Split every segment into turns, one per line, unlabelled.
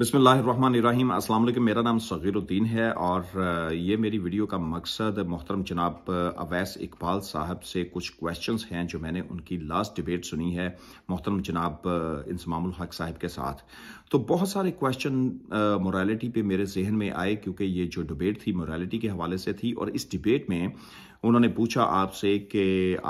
बसमीम अस्सलाम वालेकुम मेरा नाम सगीरुद्दीन है और ये मेरी वीडियो का मकसद मोहतरम जनाब अवैस इकबाल साहब से कुछ क्वेश्चंस हैं जो मैंने उनकी लास्ट डिबेट सुनी है मोहतरम जनाब इंसमामुल हक साहब के साथ तो बहुत सारे क्वेश्चन मोरालिटी पे मेरे जहन में आए क्योंकि ये जो डिबेट थी मोरालिटी के हवाले से थी और इस डिबेट में उन्होंने पूछा आपसे कि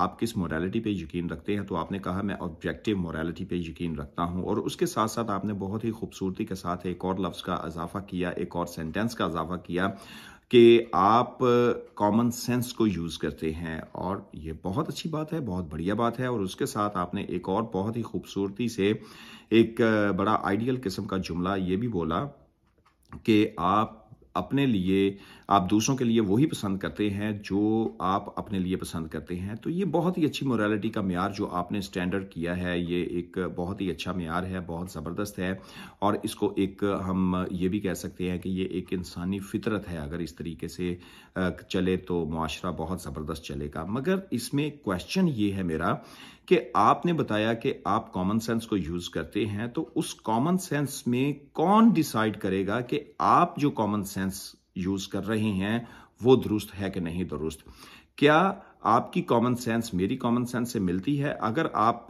आप किस मोरालिटी पे यकीन रखते हैं तो आपने कहा मैं ऑब्जेक्टिव मोरालिटी पे यकीन रखता हूँ और उसके साथ साथ आपने बहुत ही खूबसूरती के साथ एक और लफ्ज़ का इजाफा किया एक और सेंटेंस का इजाफा किया कि आप कॉमन सेंस को यूज़ करते हैं और ये बहुत अच्छी बात है बहुत बढ़िया बात है और उसके साथ आपने एक और बहुत ही खूबसूरती से एक बड़ा आइडियल किस्म का जुमला ये भी बोला कि आप अपने लिए आप दूसरों के लिए वही पसंद करते हैं जो आप अपने लिए पसंद करते हैं तो ये बहुत ही अच्छी मोरालिटी का मैार जो आपने स्टैंडर्ड किया है ये एक बहुत ही अच्छा मैार है बहुत ज़बरदस्त है और इसको एक हम ये भी कह सकते हैं कि ये एक इंसानी फितरत है अगर इस तरीके से चले तो माशरा बहुत ज़बरदस्त चलेगा मगर इसमें क्वेश्चन ये है मेरा कि आपने बताया कि आप कॉमन सेंस को यूज़ करते हैं तो उस कॉमन सेंस में कौन डिसाइड करेगा कि आप जो कॉमन सेंस सेंस यूज कर रहे हैं वो दुरुस्त है कि नहीं दुरुस्त क्या आपकी कॉमन सेंस मेरी कॉमन सेंस से मिलती है अगर आप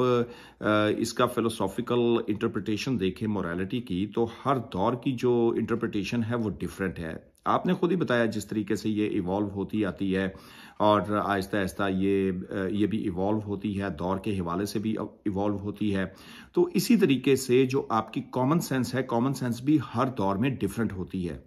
इसका फिलोसॉफिकल इंटरप्रिटेशन देखें मोरालिटी की तो हर दौर की जो इंटरप्रिटेशन है वो डिफरेंट है आपने खुद ही बताया जिस तरीके से ये इवॉल्व होती आती है और आहिस्ता आहिस्ता ये ये भी इवॉल्व होती है दौर के हवाले से भी इवॉल्व होती है तो इसी तरीके से जो आपकी कॉमन सेंस है कॉमन सेंस भी हर दौर में डिफरेंट होती है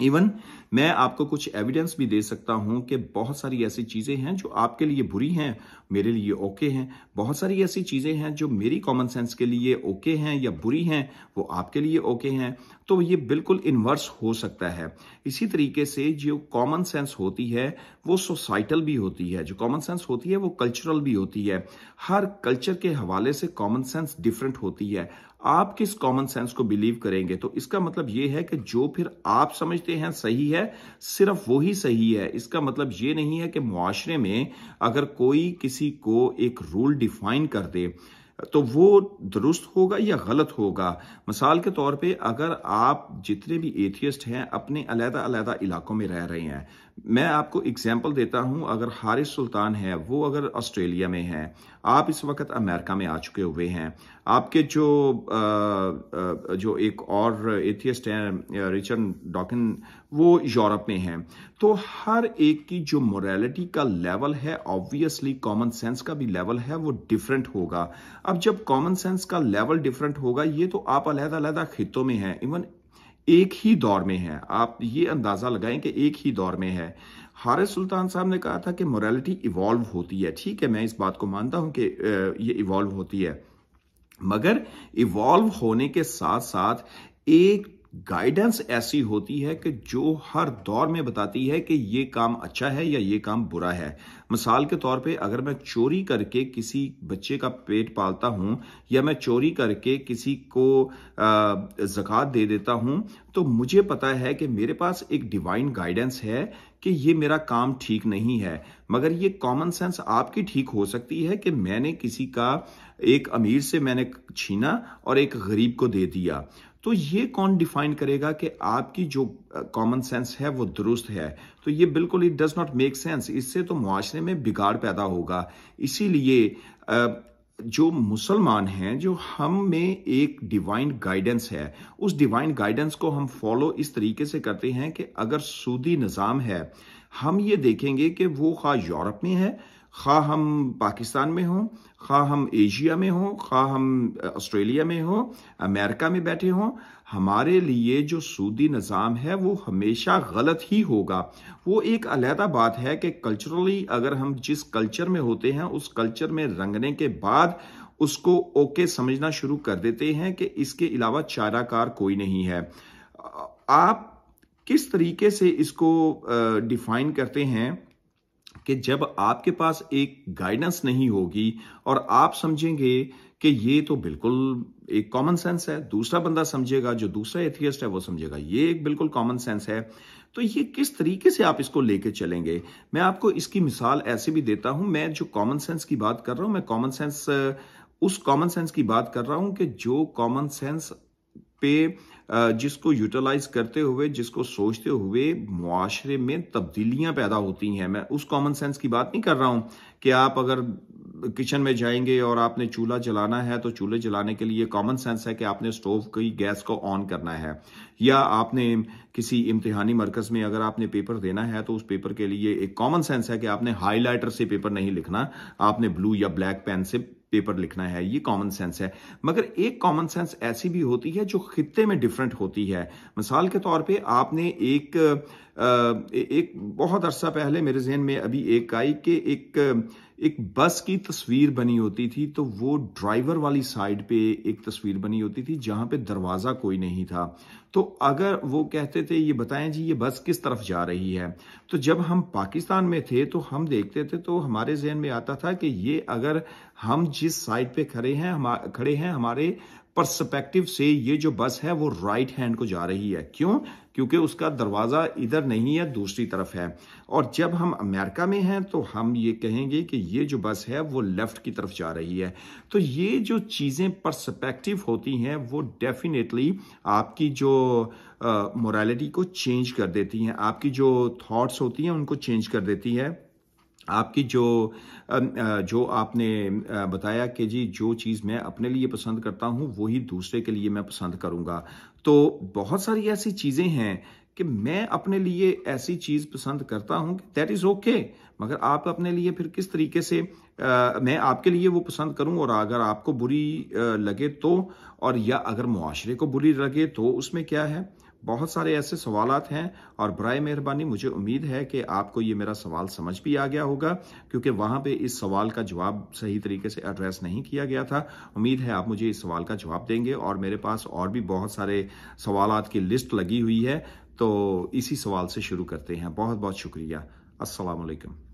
इवन मैं आपको कुछ एविडेंस भी दे सकता हूं कि बहुत सारी ऐसी चीज़ें हैं जो आपके लिए बुरी हैं मेरे लिए ओके हैं बहुत सारी ऐसी चीज़ें हैं जो मेरी कॉमन सेंस के लिए ओके हैं या बुरी हैं वो आपके लिए ओके हैं तो ये बिल्कुल इन्वर्स हो सकता है इसी तरीके से जो कॉमन सेंस होती है वो सोसाइटल भी होती है जो कॉमन सेंस होती है वो कल्चरल भी होती है हर कल्चर के हवाले से कॉमन सेंस डिफरेंट होती है आप किस कॉमन सेंस को बिलीव करेंगे तो इसका मतलब यह है कि जो फिर आप समझते हैं सही है सिर्फ वो ही सही है इसका मतलब ये नहीं है कि मुआरे में अगर कोई किसी को एक रूल डिफाइन कर दे तो वो दुरुस्त होगा या गलत होगा मिसाल के तौर पे अगर आप जितने भी एथियस्ट हैं अपने अलहदा अलहदा इलाकों में रह रहे हैं मैं आपको एग्जाम्पल देता हूं अगर हारिस सुल्तान है वो अगर ऑस्ट्रेलिया में है आप इस वक्त अमेरिका में आ चुके हुए हैं आपके जो आ, जो एक और एथियस्ट हैं रिचर्ड डॉकिन वो यूरोप में हैं तो हर एक की जो मोरालिटी का लेवल है ऑब्वियसली कॉमन सेंस का भी लेवल है वो डिफरेंट होगा अब जब कॉमन सेंस का लेवल डिफरेंट होगा ये तो आप अलहदा अलहदा खितों में हैं इवन एक ही दौर में है आप ये अंदाजा लगाएं कि एक ही दौर में है हारिस सुल्तान साहब ने कहा था कि मोरालिटी इवॉल्व होती है ठीक है मैं इस बात को मानता हूं कि ये इवॉल्व होती है मगर इवॉल्व होने के साथ साथ एक गाइडेंस ऐसी होती है कि जो हर दौर में बताती है कि ये काम अच्छा है या ये काम बुरा है मिसाल के तौर पे अगर मैं चोरी करके किसी बच्चे का पेट पालता हूँ या मैं चोरी करके किसी को जक़ात दे देता हूँ तो मुझे पता है कि मेरे पास एक डिवाइन गाइडेंस है कि ये मेरा काम ठीक नहीं है मगर ये कॉमन सेंस आपकी ठीक हो सकती है कि मैंने किसी का एक अमीर से मैंने छीना और एक गरीब को दे दिया तो ये कौन डिफाइन करेगा कि आपकी जो कॉमन uh, सेंस है वो दुरुस्त है तो ये बिल्कुल it does not make sense इससे तो मुआरे में बिगाड़ पैदा होगा इसीलिए uh, जो मुसलमान हैं जो हम में एक डिवाइन गाइडेंस है उस डिवाइन गाइडेंस को हम फॉलो इस तरीके से करते हैं कि अगर सूदी निज़ाम है हम ये देखेंगे कि वो खा यूरोप में है खा हम पाकिस्तान में हों खा हम एशिया में हों खा हम ऑस्ट्रेलिया में हों अमेरिका में बैठे हों हमारे लिए जो सूदी निज़ाम है वो हमेशा गलत ही होगा वो एक अलहदा बात है कि कल्चरली अगर हम जिस कल्चर में होते हैं उस कल्चर में रंगने के बाद उसको ओके समझना शुरू कर देते हैं कि इसके अलावा चाराकार कोई नहीं है आप किस तरीके से इसको डिफाइन करते हैं कि जब आपके पास एक गाइडेंस नहीं होगी और आप समझेंगे कि ये तो बिल्कुल एक कॉमन सेंस है दूसरा बंदा समझेगा जो दूसरा एथियस्ट है वो समझेगा ये एक बिल्कुल कॉमन सेंस है तो ये किस तरीके से आप इसको लेके चलेंगे मैं आपको इसकी मिसाल ऐसे भी देता हूं मैं जो कॉमन सेंस की बात कर रहा हूं मैं कॉमन सेंस उस कॉमन सेंस की बात कर रहा हूं कि जो कॉमन सेंस पे जिसको यूटिलाइज करते हुए जिसको सोचते हुए मुआरे में तब्दीलियां पैदा होती हैं मैं उस कॉमन सेंस की बात नहीं कर रहा हूं कि आप अगर किचन में जाएंगे और आपने चूल्हा जलाना है तो चूल्हे जलाने के लिए कॉमन सेंस है कि आपने स्टोव की गैस को ऑन करना है या आपने किसी इम्तिहानी मरकज में अगर आपने पेपर देना है तो उस पेपर के लिए एक कॉमन सेंस है कि आपने हाईलाइटर से पेपर नहीं लिखना आपने ब्लू या ब्लैक पेन से पेपर लिखना है ये कॉमन सेंस है मगर एक कॉमन सेंस ऐसी भी होती है जो खिते में डिफरेंट होती है मिसाल के तौर पे आपने एक एक बहुत अरसा पहले मेरे जहन में अभी एक आई कि एक एक बस की तस्वीर बनी होती थी तो वो ड्राइवर वाली साइड पे एक तस्वीर बनी होती थी जहाँ पे दरवाज़ा कोई नहीं था तो अगर वो कहते थे ये बताएं जी ये बस किस तरफ जा रही है तो जब हम पाकिस्तान में थे तो हम देखते थे तो हमारे जहन में आता था कि ये अगर हम जिस साइड पे खड़े हैं हम खड़े हैं हमारे परस्पेक्टिव से ये जो बस है वो राइट हैंड को जा रही है क्यों क्योंकि उसका दरवाज़ा इधर नहीं है दूसरी तरफ है और जब हम अमेरिका में हैं तो हम ये कहेंगे कि ये जो बस है वो लेफ़्ट की तरफ जा रही है तो ये जो चीज़ें परस्पेक्टिव होती हैं वो डेफिनेटली आपकी जो मोरालिटी को चेंज कर देती हैं आपकी जो थाट्स होती हैं उनको चेंज कर देती है आपकी जो जो आपने बताया कि जी जो चीज़ मैं अपने लिए पसंद करता हूँ वही दूसरे के लिए मैं पसंद करूँगा तो बहुत सारी ऐसी चीज़ें हैं कि मैं अपने लिए ऐसी चीज़ पसंद करता हूँ दैट इज़ ओके मगर आप अपने लिए फिर किस तरीके से आ, मैं आपके लिए वो पसंद करूँ और अगर आपको बुरी लगे तो और या अगर मुआरे को बुरी लगे तो उसमें क्या है बहुत सारे ऐसे सवाल हैं और बर मेहरबानी मुझे उम्मीद है कि आपको ये मेरा सवाल समझ भी आ गया होगा क्योंकि वहाँ पे इस सवाल का जवाब सही तरीके से एड्रेस नहीं किया गया था उम्मीद है आप मुझे इस सवाल का जवाब देंगे और मेरे पास और भी बहुत सारे सवाल की लिस्ट लगी हुई है तो इसी सवाल से शुरू करते हैं बहुत बहुत शुक्रिया असलकम